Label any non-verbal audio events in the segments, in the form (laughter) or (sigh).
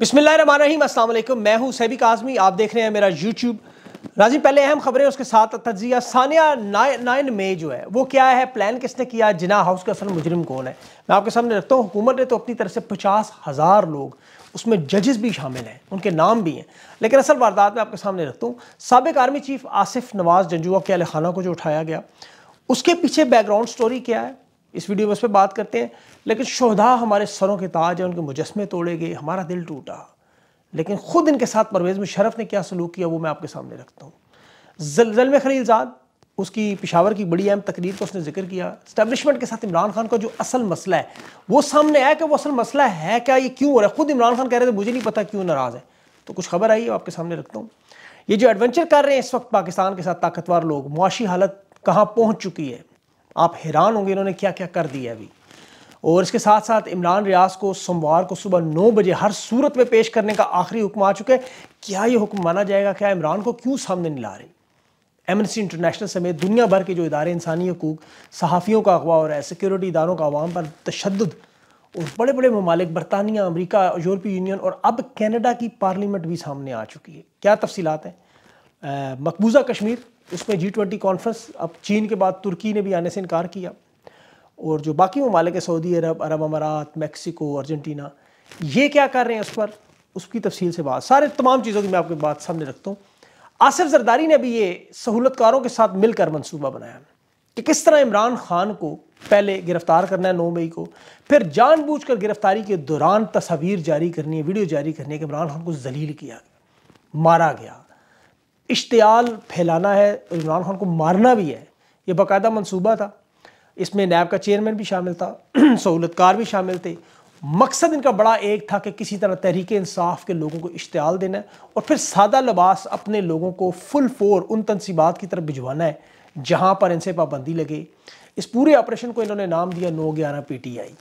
बिस्मिल्लाम असलम मैं हूं सैबिक आजमी आप देख रहे हैं मेरा यूट्यूब राजी पहले अहम खबरें उसके साथ तजिया सानिया नाइन मे मई जो है वो क्या है प्लान किसने किया जिना हाउस का असल मुजरिम कौन है मैं आपके सामने रखता हूँ हुकूमत ने तो अपनी तरफ से पचास हज़ार लोग उसमें जजेस भी शामिल हैं उनके नाम भी हैं लेकिन असल वारदात में आपके सामने रखता हूँ सबक आर्मी चीफ आसिफ नवाज़ जंजुआ के अल खाना को जो उठाया गया उसके पीछे बैकग्राउंड स्टोरी क्या है इस वीडियो में उस पर बात करते हैं लेकिन शहदा हमारे सरों के ताज हैं उनके मुजस्मे तोड़े गए हमारा दिल टूटा लेकिन ख़ुद इनके साथ परवेज़ मुशरफ ने क्या सलूक किया वो मैं आपके सामने रखता हूँ में खलीलजाद उसकी पिशावर की बड़ी अहम तकरीर का उसने जिक्र किया स्टैब्लिशमेंट के साथ इमरान खान का जो असल मसला है वो सामने आया कि वो असल मसला है क्या ये क्यों हो रहा है खुद इमरान खान कह रहे थे मुझे नहीं पता क्यों नाराज़ है तो कुछ खबर आई है आपके सामने रखता हूँ ये जो एडवेंचर कर रहे हैं इस वक्त पाकिस्तान के साथ ताकतवर लोग मुआशी हालत कहाँ पहुँच चुकी है आप हैरान होंगे इन्होंने क्या क्या कर दिया अभी और इसके साथ साथ इमरान रियाज को सोमवार को सुबह नौ बजे हर सूरत में पेश करने का आखिरी हुक्म आ चुका है क्या ये हुक्म माना जाएगा क्या इमरान को क्यों सामने नहीं ला रही एमनेस्टी इंटरनेशनल समेत दुनिया भर के जो इदारे इंसानी हकूक सहाफ़ियों का अगवा और सिक्योरिटी इदारों का अवाम पर तशद और बड़े बड़े ममालिक बरतानिया अमरीका यूरोपीय यूनियन और अब कैनेडा की पार्लियामेंट भी सामने आ चुकी है क्या तफसीत हैं मकबूजा कश्मीर उसमें जी ट्वेंटी कॉन्फ्रेंस अब चीन के बाद तुर्की ने भी आने से इनकार किया और जो बाकी ममालिक सऊदी अरब अरब अमारात मैक्सिको अर्जेंटीना ये क्या कर रहे हैं उस पर उसकी तफसील से बात सारे तमाम चीज़ों की मैं आपके बात सामने रखता हूँ आसिफ जरदारी ने भी ये सहूलतकारों के साथ मिलकर मनसूबा बनाया कि किस तरह इमरान खान को पहले गिरफ्तार करना है नौ मई को फिर जानबूझकर गिरफ्तारी के दौरान तस्वीर जारी करनी है वीडियो जारी करनी है कि इमरान खान को जलील किया गया मारा गया इश्तियाल फैलाना है इमरान खान को मारना भी है ये बाकायदा मनसूबा था इसमें नैब का चेयरमैन भी शामिल था (clears throat) सहूलतकार भी शामिल थे मकसद इनका बड़ा एक था कि किसी तरह तहरीक इंसाफ के लोगों को इश्तियाल देना है और फिर सादा लबास अपने लोगों को फुल फोर उन तनसीबात की तरफ भिजवाना है जहाँ पर इनसे पाबंदी लगे इस पूरे ऑपरेशन को इन्होंने नाम दिया नौ ग्यारह P T I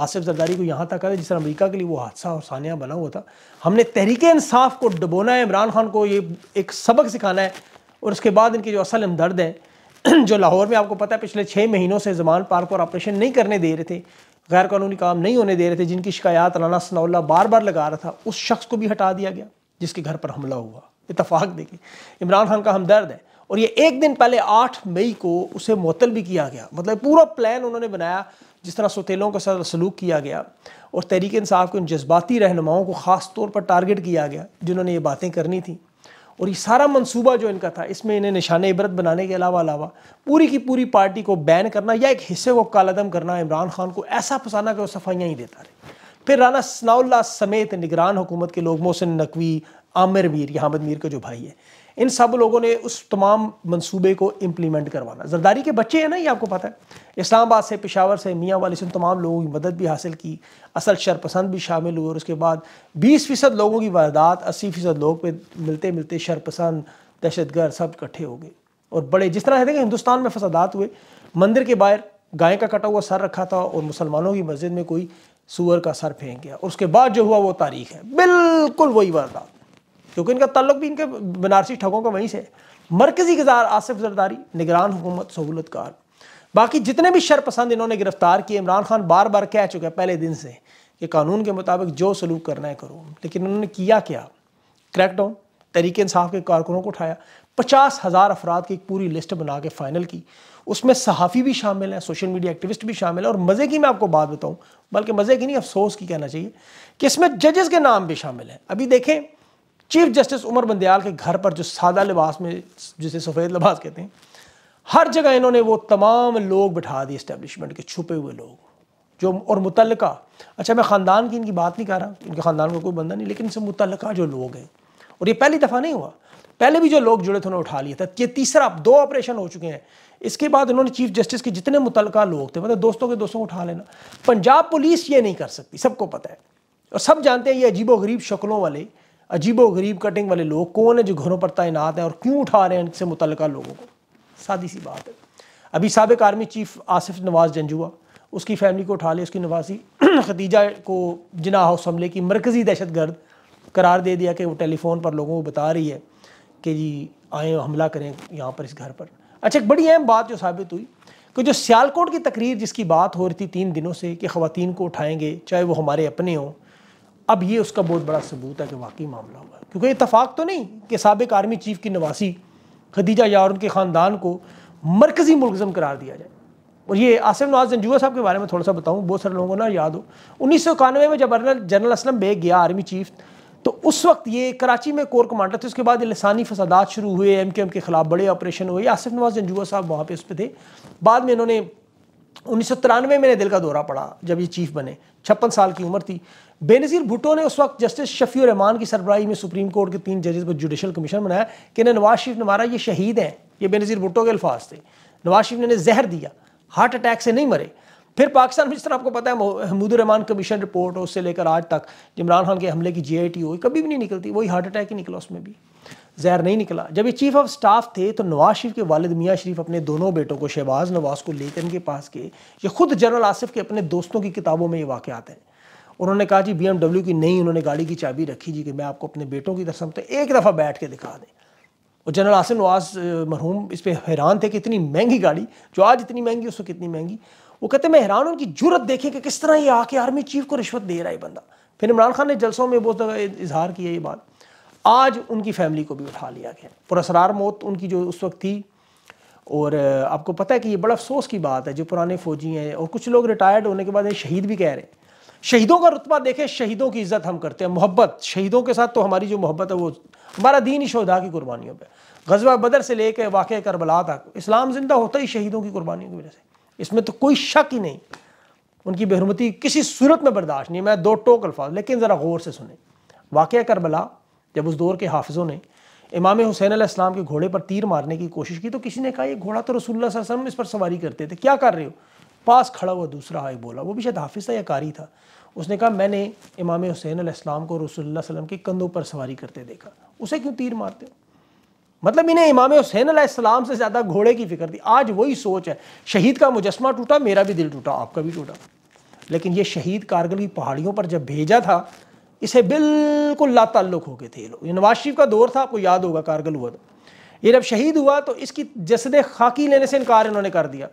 Asif Zardari को यहाँ तक आया जिस तरह अमरीका के लिए वो हादसा और सानिया बना हुआ था हमने तहरीक इंसाफ को डबोना है इमरान खान को ये एक सबक सिखाना है और उसके बाद इनके जो असल हमदर्द हैं (clears throat) जो लाहौर में आपको पता है पिछले छः महीनों से जमान पार्क और ऑपरेशन नहीं करने दे रहे थे गैर कानूनी काम नहीं होने दे रहे थे जिनकी शिकायत राना सनाउल्ला बार बार लगा रहा था उस शख्स को भी हटा दिया गया जिसके घर पर हमला हुआ इतफाक देखें इमरान खान का हमदर्द है और ये एक दिन पहले आठ मई को उसे मुतल भी किया गया मतलब पूरा प्लान उन्होंने बनाया जिस तरह सतीलों के साथ सलूक किया गया और तहरीक इंसाफ के उन जज्बाती रहनुमाओं को ख़ास तौर पर टारगेट किया गया जिन्होंने ये बातें करनी थी और ये सारा मंसूबा जो इनका था इसमें इन्हें निशान इबरत बनाने के अलावा अलावा पूरी की पूरी पार्टी को बैन करना या एक हिस्से को कालादम करना इमरान खान को ऐसा फंसाना कि वो सफाइयाँ ही देता रहे फिर राना सनाउल्ला समेत निगरान हुकूमत के लोग मोहसिन नकवी आमिर मीर यहाँ मीर का जो भाई है इन सब लोगों ने उस तमाम मंसूबे को इम्प्लीमेंट करवाना जरदारी के बच्चे हैं ना ये आपको पता है इस्लामाबाद से पेशावर से मियाँ वाली से तमाम लोगों की मदद भी हासिल की असल शरपसंद भी शामिल हुए और उसके बाद बीस फ़ीसद लोगों की वारदात अस्सी फ़ीसद लोग पे मिलते मिलते शरपसंद दहशत गर्द सब इकट्ठे हो गए और बड़े जिस तरह देखें हिंदुस्तान में फसादात हुए मंदिर के बाहर गाय का कटा हुआ सर रखा था और मुसलमानों की मस्जिद में कोई सुअर का सर फेंक गया और उसके बाद जो हुआ वो तारीख है बिल्कुल वही वारदात क्योंकि इनका तल्लुक भी इनके बनारसी ठगों का वहीं से मरकजी गजार आसिफ जरदारी निगरान हुकूमत सहूलत कार बाकी जितने भी शरपसंद इन्होंने गिरफ्तार किए इमरान खान बार बार कह चुके हैं पहले दिन से कि कानून के मुताबिक जो सलूक करना है करो लेकिन उन्होंने किया क्या क्रैकडाउन तरीके इंसाफ के कारकुनों को उठाया पचास हज़ार अफराद की एक पूरी लिस्ट बना के फाइनल की उसमें सहाफ़ी भी शामिल हैं सोशल मीडिया एक्टिविस्ट भी शामिल है और मज़े की मैं आपको बात बताऊँ बल्कि मज़े की नहीं अफसोस की कहना चाहिए कि इसमें जजेस के नाम भी शामिल हैं अभी देखें चीफ जस्टिस उमर बंदयाल के घर पर जो सादा लिबास में जिसे सफ़ेद लिबास कहते हैं हर जगह इन्होंने वो तमाम लोग बिठा दिए इस्टेब्लिशमेंट के छुपे हुए लोग जो और मुतल अच्छा मैं ख़ानदान की इनकी बात नहीं कर रहा इनके ख़ानदान का कोई बंदा नहीं लेकिन इनसे मुतल जो लोग हैं और ये पहली दफ़ा नहीं हुआ पहले भी जो लोग जुड़े थे उन्होंने उठा लिया था ये तीसरा दो ऑपरेशन हो चुके हैं इसके बाद इन्होंने चीफ जस्टिस के जितने मुतल लोग थे मतलब दोस्तों के दोस्तों को उठा लेना पंजाब पुलिस ये नहीं कर सकती सबको पता है और सब जानते हैं ये अजीबो गरीब शक्लों वाले अजीबो गरीब कटिंग वाले लोग कौन है जो घरों पर तैनात हैं और क्यों उठा रहे हैं इनसे मुतल लोगों को सादी सी बात है अभी सबक आर्मी चीफ आसिफ नवाज जंजुआ उसकी फैमिली को उठा लिया उसकी नवासी (clears throat) खदीजा को जिना हाउस हमले की मरकज़ी दहशत गर्द करार दे दिया कि वो टेलीफोन पर लोगों को बता रही है कि जी आए हमला करें यहाँ पर इस घर पर अच्छा एक बड़ी अहम बात जो साबित हुई कि जो सियालकोट की तकरीर जिसकी बात हो रही थी तीन दिनों से कि खुवान को उठाएँगे चाहे वो हमारे अपने हों अब ये उसका बहुत बड़ा सबूत है कि वाकई मामला हुआ क्योंकि इतफाक़ तो नहीं कि सबक आर्मी चीफ की नवासी खदीजा या और उनके ख़ानदान को मरकज़ी मुलजम करार दिया जाए और ये आसिफ नवाज जंजुआ साहब के बारे में थोड़ा सा बताऊँ बहुत सारे लोगों को ना याद हो उन्नीस सौ इक्यानवे में जब जनरल असलम बेग गया आर्मी चीफ तो उस वक्त ये कराची में कोर कमांडर थे उसके बाद लसानी फसादात शुरू हुए एम के एम के खिलाफ बड़े ऑपरेशन हुए आसिफ नवाज जंजुआ साहब वहाँ पे उस पर थे बाद में इन्होंने उन्नीस में दिल का दौरा पड़ा जब ये चीफ बने छप्पन साल की उम्र थी बेनज़ीर भुट्टो ने उस वक्त जस्टिस शफी रहमान की सरबराही में सुप्रीम कोर्ट के तीन जजेस पर जुडिशल कमीशन बनाया कि इन्हें नवाज शरीफ मारा ये शहीद हैं ये बेनज़ीर भुट्टो के अल्फाज थे नवाज शरीफ ने इन्हें जहर दिया हार्ट अटैक से नहीं मरे फिर पाकिस्तान में जिस तरह आपको पता है महमूदुर रहमान कमीशन रिपोर्ट उससे लेकर आज तक इमरान खान के हमले की जे आई टी कभी भी नहीं निकलती वही हार्ट अटैक ही निकला उसमें भी जहर नहीं निकला जब ये चीफ ऑफ स्टाफ थे तो नवाज शरीफ के वालिद मियाँ शरीफ अपने दोनों बेटों को शहबाज नवाज को लेकर इनके पास गए ये खुद जनरल आसिफ के अपने दोस्तों की किताबों में ये वाक़ात हैं उन्होंने कहा जी बी की नहीं उन्होंने गाड़ी की चाबी रखी जी कि मैं आपको अपने बेटों की तरफ तो एक दफ़ा बैठ के दिखा दें और जनरल आसिफ नवाज मरहूम इस पर हैरान थे कि इतनी महंगी गाड़ी जो आज इतनी महंगी उसको कितनी महंगी वो कहते मैं हैरान उनकी जरूरत देखें कि किस तरह ये आके आर्मी चीफ को रिश्वत दे रहा है बंदा फिर इमरान खान ने जलसों में बहुत इजहार किया ये बात आज उनकी फैमिली को भी उठा लिया गया पुरसरार मौत उनकी जो उस वक्त थी और आपको पता है कि ये बड़ा अफसोस की बात है जो पुराने फौजी हैं और कुछ लोग रिटायर्ड होने के बाद शहीद भी कह रहे हैं शहीदों का रुतबा देखें शहीदों की इज्जत हम करते हैं मोहब्बत शहीदों के साथ तो हमारी जो मोहब्बत है वो हमारा दीन ही शहदा की कुर्बानियों पर गजवा बदर से लेकर वाक़ करबला तक इस्लाम ज़िंदा होता ही शहीदों की कुर्बानियों की वजह से इसमें तो कोई शक ही नहीं उनकी बेहरमती किसी सूरत में बर्दाश्त नहीं मैं दो टोक अल्फाज लेकिन ज़रा गौर से सुने वाक़ करबला जब उस दौर के हाफिज़ों ने इमाम हुसैन आसलम के घोड़े पर तीर मारने की कोशिश की तो किसी ने कहा ये घोड़ा तो रसुल्ला वसम इस पर सवारी करते थे क्या कर रहे हो पास खड़ा हुआ दूसरा हाई बोला वो भी शायद हाफिज़ था या कारी था उसने कहा मैंने इमाम हुसैन आसलम को रसोल्ला वसलम के कंधों पर सवारी करते देखा उसे क्यों तीर मारते हो मतलब इन्हें इमाम हुसैन आसलाम से ज़्यादा घोड़े की फिक्र थी आज वही सोच है शहीद का मुजस्मा टूटा मेरा भी दिल टूटा आपका भी टूटा लेकिन ये शहीद कारगिल की पहाड़ियों पर जब भेजा था इसे बिल्कुल लातल्लुक हो गए थे ये लोग नवाज शरीफ का दौर था आपको याद होगा कारगिल हुआ था ये जब शहीद हुआ तो इसकी जसद खाकी लेने से इनकार इन्होंने कर दिया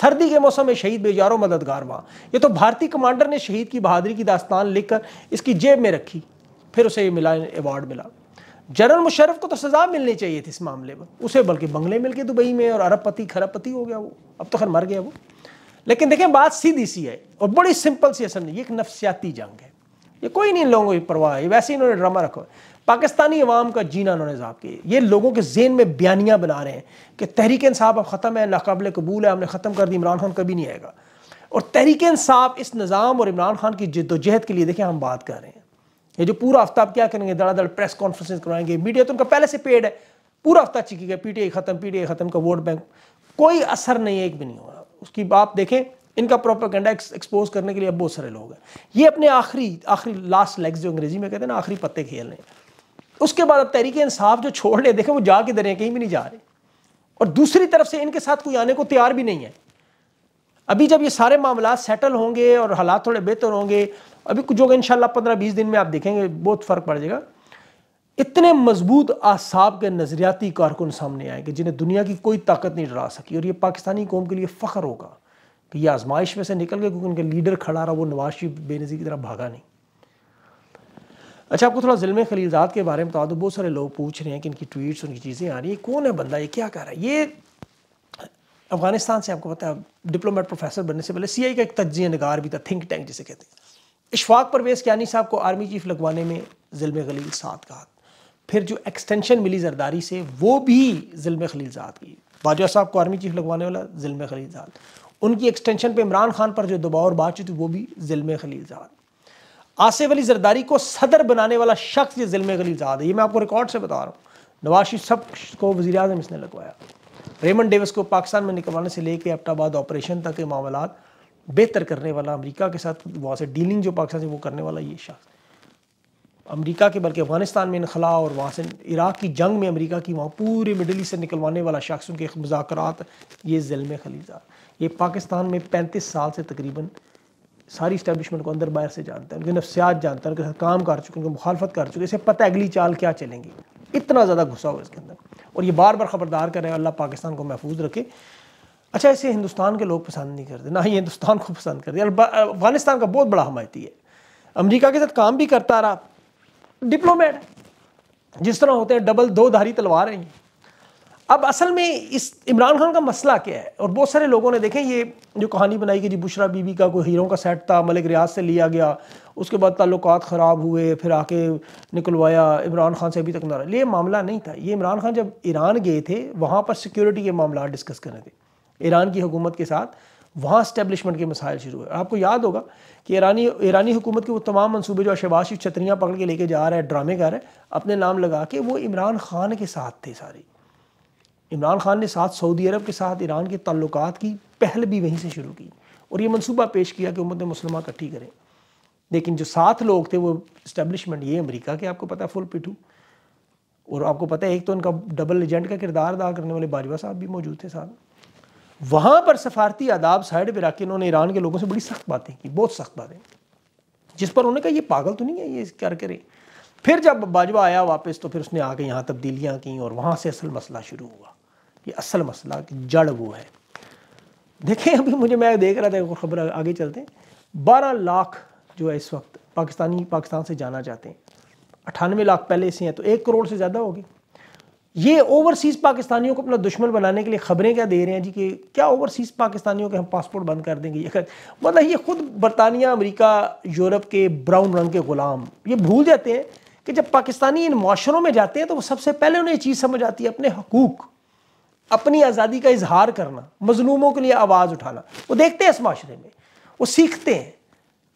सर्दी के मौसम में शहीद बेजारों मददगार वहाँ ये तो भारतीय कमांडर ने शहीद की बहादरी की दास्तान लिखकर इसकी जेब में रखी फिर उसे ये मिला अवार्ड मिला जनरल मुशरफ को तो सजा मिलनी चाहिए थी इस मामले में उसे बल्कि बंगले मिल गए दुबई में और अरबपति खरबपति हो गया वो अब तो खैर मर गया वो लेकिन देखें बात सीधी सी है और बड़ी सिंपल सी असल ये एक नफसियाती जंग है ये कोई नहीं इन लोगों की परवाह है वैसे ही इन्होंने ड्रामा रखा है पाकिस्तानी अवाम का जीना उन्होंने जाप किया ये लोगों के जेन में बयानियाँ बना रहे हैं कि तहरीक इंसाफ अब ख़त्म है नाकबले कबूल है हमने ख़त्म कर दी इमरान खान कभी नहीं आएगा और तहरीक इंसाफ इस निज़ाम और इमरान खान की जद्दोजहद के लिए देखें हम बात कर रहे हैं ये जो पूरा हफ्ता आप क्या करेंगे धड़ाधड़ प्रेस कॉन्फ्रेंस करवाएंगे मीडिया तो उनका पहले से पेड है पूरा हफ्ता गया पीटीआई खत्म पीटीआई खत्म का वोट बैंक कोई असर नहीं है एक भी नहीं हो रहा उसकी बात देखें इनका प्रॉपर कंडा एक्सपोज करने के लिए अब बहुत सारे लोग हैं ये अपने आखिरी आखिरी लास्ट लेग्स जो अंग्रेजी में कहते हैं ना आखिरी पत्ते खेल रहे हैं उसके बाद अब तहरीक इंसाफ जो छोड़ रहे देखें वो जा के दरें कहीं भी नहीं जा रहे और दूसरी तरफ से इनके साथ कोई आने को तैयार भी नहीं है अभी जब ये सारे मामला सेटल होंगे और हालात थोड़े बेहतर होंगे अभी कुछ इन शाला पंद्रह बीस दिन में आप देखेंगे बहुत फ़र्क पड़ जाएगा इतने मजबूत आसाब के नज़रियाती कारकुन सामने आएंगे जिन्हें दुनिया की कोई ताकत नहीं डरा सकी और ये पाकिस्तानी कौम के लिए फ़ख्र होगा कि ये आजमाइश में से निकल गए क्योंकि उनका लीडर खड़ा रहा वो नवाज शरीफ बेनजी की तरफ भागा नहीं अच्छा आपको थोड़ा ज़िलम खलीजात के बारे में बता दो बहुत सारे लोग पूछ रहे हैं कि इनकी ट्वीट्स उनकी चीज़ें आ रही हैं कौन है बंदा ये क्या कर रहा है ये अफगानिस्तान से आपको पता है डिप्लोमेट प्रोफेसर बनने से पहले सी आई का एक तजिया नगार भी था थिंक टैंक जिसे कहते हैं इशफाक परवेज़ कियानी साहब को आर्मी चीफ लगवाने में ज़िल्म खलील का हाथ फिर जो एक्सटेंशन मिली जरदारी से वो भी ज़िल्म खलील साथ की बाजवा साहब को आर्मी चीफ लगवाने वाला ज़िल्म खलील साथ उनकी एक्सटेंशन पर इमरान खान पर जो दबाव और बातचीत हुई वो भी ज़िल्म खलील साथ आसिफ अली जरदारी को सदर बनाने वाला शख्स ये ज़िल्म खलील साथ है ये मैं आपको रिकॉर्ड से बता रहा हूँ नवाज शरीफ सब को वजी अजम इसने लगवाया रेमन डेविस को पाकिस्तान में निकलवाने से लेकर अपटाबाद ऑपरेशन तक के मामला बेहतर करने वाला अमेरिका के साथ वहाँ से डीलिंग जो पाकिस्तान से वो करने वाला ये शख्स अमेरिका के बल्कि अफगानिस्तान में इनखला और वहाँ से इराक़ की जंग में अमेरिका की वहाँ पूरे मिडल ईस्ट से निकलवाने वाला शख्स उनके मुजाकर ये में खलीजा ये पाकिस्तान में पैंतीस साल से तकरीबन सारी इस्टेबलिशमेंट को अंदर बाहर से जानता है उनके नफ्सियात जानता है उनके साथ काम कर चुके हैं उनकी मुखालफत कर चुके हैं इसे पता है अगली चाल क्या चलेंगी इतना ज़्यादा घुसा हुआ इसके अंदर और ये बार बार खबरदार कर रहे अल्लाह पाकिस्तान को महफूज रखे अच्छा इसे हिंदुस्तान के लोग पसंद नहीं करते ना ही हिंदुस्तान को पसंद करते अफगानिस्तान का बहुत बड़ा हमायती है अमेरिका के साथ काम भी करता रहा डिप्लोमेट जिस तरह होते हैं डबल दो धारी तलवार हैं अब असल में इस इमरान खान का मसला क्या है और बहुत सारे लोगों ने देखें ये जो कहानी बनाई कि जी बुशरा बीबी का कोई हीरों का सेट था मलिक रियाज से लिया गया उसके बाद ताल्लुक ख़राब हुए फिर आके निकलवाया इमरान खान से अभी तक ना ये मामला नहीं था ये इमरान खान जब ईरान गए थे वहाँ पर सिक्योरिटी के मामला डिस्कस कर रहे थे ईरान की हुकूमत के साथ वहाँ इस्टेब्लिशमेंट के मसाइल शुरू हुए आपको याद होगा कि ईरानी ईरानी हुकूमत के वो तमाम मनसूबे जो अशबाशी छतरियाँ पकड़ के लेके जा रहा है ड्रामे कर रहे हैं अपने नाम लगा के वो इमरान खान के साथ थे सारे इमरान खान ने साथ सऊदी अरब के साथ ईरान के ताल्लुक की पहल भी वहीं से शुरू की और ये मनसूबा पेश किया कि उम्मत मुसलमान इकट्ठी करें लेकिन जो सात लोग थे वो इस्टेब्लिशमेंट ये अमरीका के आपको पता है फुल पिटू और आपको पता है एक तो उनका डबल एजेंट का किरदार अदा करने वाले बाजवा साहब भी मौजूद थे साथ वहाँ पर सफारती आदाब साइड पर रख इन्होंने ईरान के लोगों से बड़ी सख्त बातें की बहुत सख्त बातें जिस पर उन्होंने कहा ये पागल तो नहीं है ये क्या करें फिर जब बाजवा आया वापस तो फिर उसने आके यहाँ तब्दीलियाँ की और वहाँ से असल मसला शुरू हुआ ये असल मसला जड़ वो है देखें अभी मुझे मैं देख रहा था खबर आगे चलते हैं बारह लाख जो है इस वक्त पाकिस्तानी पाकिस्तान से जाना चाहते हैं अठानवे लाख पहले से हैं तो एक करोड़ से ज़्यादा होगी ये ओवरसीज़ पाकिस्तानियों को अपना दुश्मन बनाने के लिए खबरें क्या दे रहे हैं जी कि क्या ओवरसीज़ पाकिस्तानियों के हम पासपोर्ट बंद कर देंगे ये मतलब ये खुद बरतानिया अमेरिका यूरोप के ब्राउन रंग के ग़ुलाम ये भूल जाते हैं कि जब पाकिस्तानी इन माशरों में जाते हैं तो वो सबसे पहले उन्हें ये चीज़ समझ आती है अपने हकूक़ अपनी आज़ादी का इजहार करना मजलूमों के लिए आवाज़ उठाना वो देखते हैं इस माशरे में वो सीखते हैं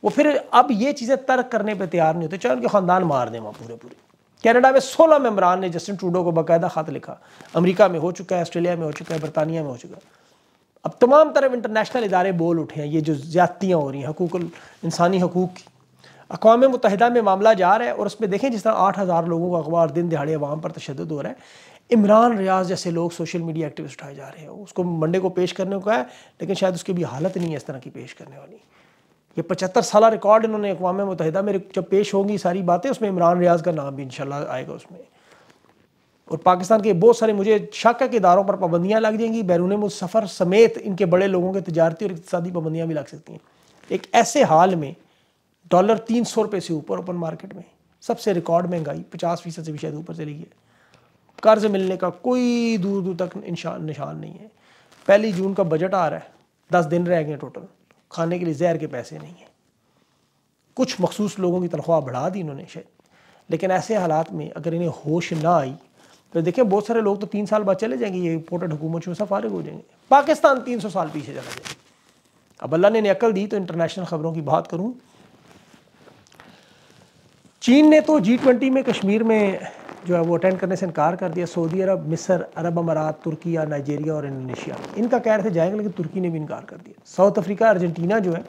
वो फिर अब ये चीज़ें तर्क करने पर तैयार नहीं होते चाहे उनके ख़ानदान मार दें वहाँ पूरे पूरे कनाडा में 16 मेम्बरान ने जस्टिन ट्रूडो को बाकायदा ख़त लिखा अमेरिका में हो चुका है ऑस्ट्रेलिया में हो चुका है बरतानिया में हो चुका है अब तमाम तरफ इंटरनेशनल इदारे बोल उठे हैं ये जो ज्यादतियाँ हो रही हैं हकूक इंसानी हकूक की अकवा मुतहदा में मामला जा रहा है और उसमें देखें जिस तरह आठ हज़ार लोगों का अखबार दिन दिहाड़े अवाम पर तशद हो रहा है इमरान रियाज जैसे लोग सोशल मीडिया एक्टिविस्ट उठाए जा रहे हैं उसको मंडे को पेश करने को है लेकिन शायद उसकी भी हालत नहीं है इस तरह की पेश करने वाली ये पचहत्तर साल रिकॉर्ड इन्होंने अकवा मुतहदा में जब पेश होंगी सारी बातें उसमें इमरान रियाज का नाम भी इंशाल्लाह आएगा उसमें और पाकिस्तान के बहुत सारे मुझे शक है कि इदारों पर पाबंदियाँ लग जाएंगी बैरून मुसफ़र समेत इनके बड़े लोगों के तजारती और इकतदी पाबंदियाँ भी लग सकती हैं एक ऐसे हाल में डॉलर तीन सौ रुपये से ऊपर ओपन मार्केट में सबसे रिकॉर्ड महंगाई पचास फीसद से भी शायद ऊपर चली गई है कर्ज मिलने का कोई दूर दूर तक निशान नहीं है पहली जून का बजट आ रहा है दस दिन रह गए टोटल खाने के लिए जहर के पैसे नहीं हैं कुछ मखसूस लोगों की तनख्वाह बढ़ा दी इन्होंने शायद लेकिन ऐसे हालात में अगर इन्हें होश ना आई तो देखें बहुत सारे लोग तो तीन साल बाद चले जाएंगे ये इम्पोर्टेड हुकूमत से फारग हो जाएंगे पाकिस्तान तीन सौ साल पीछे चला जाएगा अब अल्लाह ने अकल दी तो इंटरनेशनल ख़बरों की बात करूँ चीन ने तो जी ट्वेंटी में कश्मीर में जो है वो अटेंड करने से इनकार कर दिया सऊदी अरब मिस्र अरब अमारात तुर्किया नाइजीरिया और इंडोनेशिया इनका कह रहे थे जाएंगे लेकिन तुर्की ने भी इनकार कर दिया साउथ अफ्रीका अर्जेंटीना जो है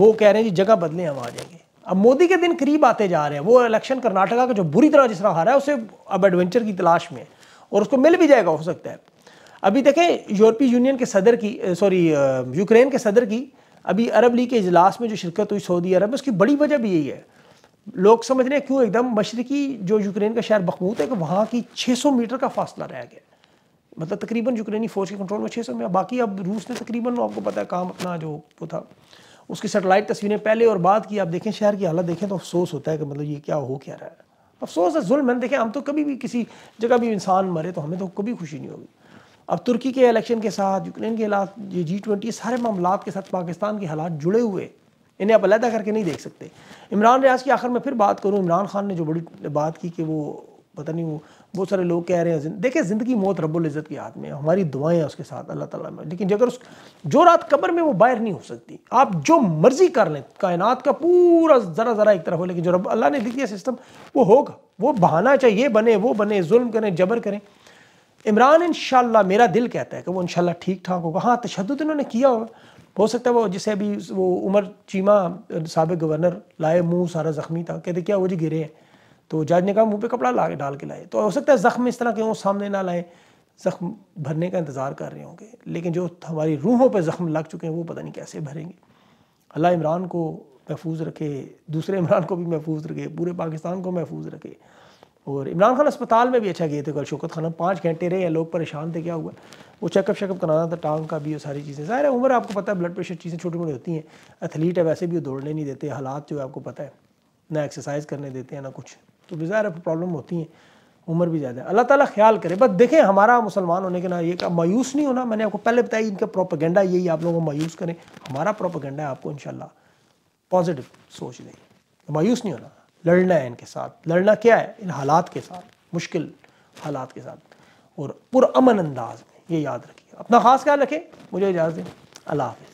वो कह रहे हैं जी जगह बदले हम आ जाएंगे अब मोदी के दिन करीब आते जा रहे हैं वो इलेक्शन कर्नाटका का जो बुरी तरह जिस तरह हारा है उसे अब एडवेंचर की तलाश में है और उसको मिल भी जाएगा हो सकता है अभी देखें यूरोपीय यूनियन के सदर की सॉरी यूक्रेन के सदर की अभी अरब लीग के इजलास में जो शिरकत हुई सऊदी अरब में उसकी बड़ी वजह भी यही है लोग समझ रहे हैं क्यों एकदम मशरकी जो यूक्रेन का शहर बखमूत है कि वहाँ की 600 मीटर का फासला रह गया मतलब तकरीबन यूक्रेनी फ़ौज के कंट्रोल में 600 मीटर बाकी अब रूस ने तकरीबन आपको पता है काम अपना जो वो था उसकी सेटेलाइट तस्वीरें पहले और बाद की आप देखें शहर की हालत देखें तो अफसोस होता है कि मतलब ये क्या हो क्या रहा है अफसोस है जुल्म देखें हम तो कभी भी किसी जगह भी इंसान मरे तो हमें तो कभी खुशी नहीं होगी अब तुर्की के इलेक्शन के साथ यूक्रेन के हालात ये जी ट्वेंटी सारे मामला के साथ पाकिस्तान के हालात जुड़े हुए इन्हें आप अलहदा करके नहीं देख सकते इमरान रियाज की आखिर में फिर बात करूँ इमरान खान ने जो बड़ी बात की कि वो पता नहीं वो बहुत सारे लोग कह रहे हैं देखिए ज़िंदगी मौत रब्बुल इज़्ज़त के हाथ में है हमारी दुआएं हैं उसके साथ अल्लाह ताला में लेकिन जगह उस जो रात कब्र में वो बाहर नहीं हो सकती आप जो मर्ज़ी कर लें कायनात का पूरा ज़रा ज़रा एक तरफ हो लेकिन जो रब अल्लाह ने दिख दिया सिस्टम वो होगा वो बहाना चाहे ये बने वो बने जुल्म करें जबर करें इमरान इन मेरा दिल कहता है कि वो इन ठीक ठाक होगा हाँ तशद इन्होंने किया होगा हो सकता है वो जैसे अभी वो उमर चीमा सबक गवर्नर लाए मुंह सारा ज़ख्मी था कहते क्या वो जी गिरे हैं तो जज ने कहा मुंह पे कपड़ा ला डाल के लाए तो हो सकता है ज़ख्म इस तरह के हों सामने ना लाए ज़ख्म भरने का इंतज़ार कर रहे होंगे लेकिन जो हमारी रूहों पर ज़ख्म लग चुके हैं वो पता नहीं कैसे भरेंगे अल्लाह इमरान को महफूज रखे दूसरे इमरान को भी महफूज रखे पूरे पाकिस्तान को महफूज रखे और इमरान खान अस्पताल में भी अच्छा गए थे कल शौकत खाना पाँच घंटे रहे हैं लोग परेशान थे क्या हुआ वो चेकअप शेकअप कराना था टांग का भी और सारी चीज़ें ज़ाहिर है उम्र आपको पता है ब्लड प्रेशर चीज़ें छोटी मोटी होती हैं एथलीट है वैसे भी वो दौड़ने नहीं देते हालात जो है आपको पता है ना एक्सरसाइज करने देते हैं ना कुछ तो ज़ाहिर प्रॉब्लम होती हैं उम्र भी ज़्यादा है अल्लाह ताली ख्याल करे बस देखें हमारा मुसलमान होने के ना ये मायूस नहीं होना मैंने आपको पहले बताया इनका प्रोपागेंडा यही आप लोगों को मायूस करें हमारा प्रोपागेंडा है आपको इन पॉजिटिव सोच दें मायूस नहीं होना लड़ना है इनके साथ लड़ना क्या है इन हालात के साथ मुश्किल हालात के साथ और पुरान अंदाज में ये याद रखिए अपना ख़ास ख्याल रखें मुझे इजाज़त दें अल्लाह हाफि